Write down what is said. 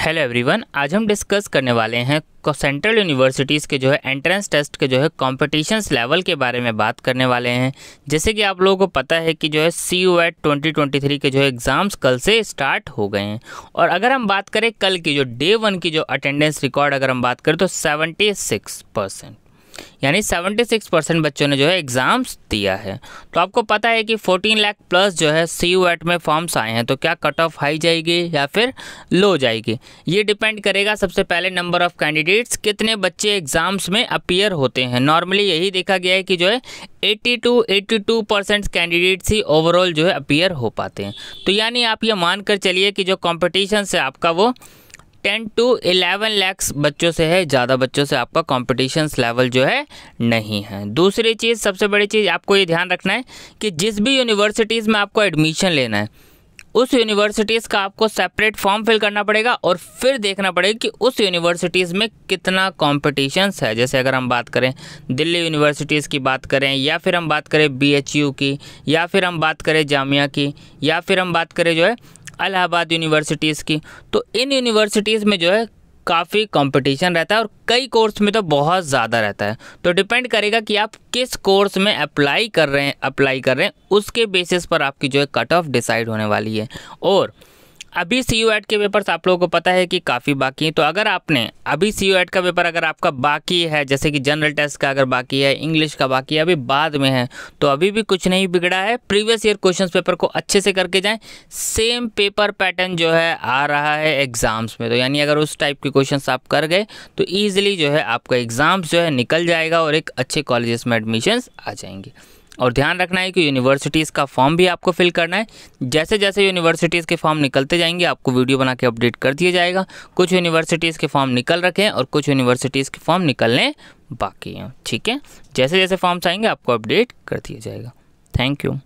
hello everyone आज हम discuss करने वाले हैं सेंट्रल यूनिवर्सिटीज़ के जो है एंट्रेंस टेस्ट के जो है कॉम्पिटिशन्स लेवल के बारे में बात करने वाले हैं जैसे कि आप लोगों को पता है कि जो है C U ET twenty twenty three के जो है एग्ज़ाम्स कल से स्टार्ट हो गए हैं और अगर हम बात करें कल की जो डे वन की जो अटेंडेंस रिकॉर्ड अगर हम बात करें तो सेवेंटी सिक्स परसेंट यानी 76 परसेंट बच्चों ने जो है एग्ज़ाम्स दिया है तो आपको पता है कि 14 लाख प्लस जो है सी यू एट में फॉर्म्स आए हैं तो क्या कट ऑफ हाई जाएगी या फिर लो जाएगी ये डिपेंड करेगा सबसे पहले नंबर ऑफ़ कैंडिडेट्स कितने बच्चे एग्ज़ाम्स में अपीयर होते हैं नॉर्मली यही देखा गया है कि जो है eighty two two percent candidates ही ओवरऑल जो है अपीयर हो पाते हैं तो यानी आप ये मान कर चलिए कि जो कॉम्पिटिशन है आपका वो टेन टू इलेवन लैक्स बच्चों से है ज़्यादा बच्चों से आपका कॉम्पिटिशन लेवल जो है नहीं है दूसरी चीज़ सबसे बड़ी चीज़ आपको ये ध्यान रखना है कि जिस भी यूनिवर्सिटीज़ में आपको एडमिशन लेना है उस यूनिवर्सिटीज़ का आपको सेपरेट फॉर्म फिल करना पड़ेगा और फिर देखना पड़ेगा कि उस यूनिवर्सिटीज़ में कितना कॉम्पिटिशन्स है जैसे अगर हम बात करें दिल्ली यूनिवर्सिटीज़ की बात करें या फिर हम बात करें बी की या फिर हम बात करें जामिया की या फिर हम बात करें जो है इलाहाबाद यूनिवर्सिटीज़ की तो इन यूनिवर्सिटीज़ में जो है काफ़ी कंपटीशन रहता है और कई कोर्स में तो बहुत ज़्यादा रहता है तो डिपेंड करेगा कि आप किस कोर्स में अप्लाई कर रहे हैं अप्लाई कर रहे हैं उसके बेसिस पर आपकी जो है कट ऑफ डिसाइड होने वाली है और अभी सी यू एड के पेपर्स आप लोगों को पता है कि काफ़ी बाकी हैं तो अगर आपने अभी सी यू एड का पेपर अगर आपका बाकी है जैसे कि जनरल टेस्ट का अगर बाकी है इंग्लिश का बाकी है अभी बाद में है तो अभी भी कुछ नहीं बिगड़ा है प्रीवियस ईयर क्वेश्चन पेपर को अच्छे से करके जाएं सेम पेपर पैटर्न जो है आ रहा है एग्ज़ाम्स में तो यानी अगर उस टाइप के क्वेश्चन आप कर गए तो ईजिली जो है आपका एग्ज़ाम्स जो है निकल जाएगा और एक अच्छे कॉलेजेस में एडमिशन्स आ जाएंगे और ध्यान रखना है कि यूनिवर्सिटीज़ का फॉर्म भी आपको फिल करना है जैसे जैसे यूनिवर्सिटीज़ के फॉर्म निकलते जाएंगे आपको वीडियो बना के अपडेट कर दिया जाएगा कुछ यूनिवर्सिटीज़ के फॉर्म निकल रखे हैं और कुछ यूनिवर्सिटीज़ के फॉर्म निकलने बाकी हैं ठीक है जैसे जैसे फॉर्म्स आएंगे आपको अपडेट कर दिया जाएगा थैंक यू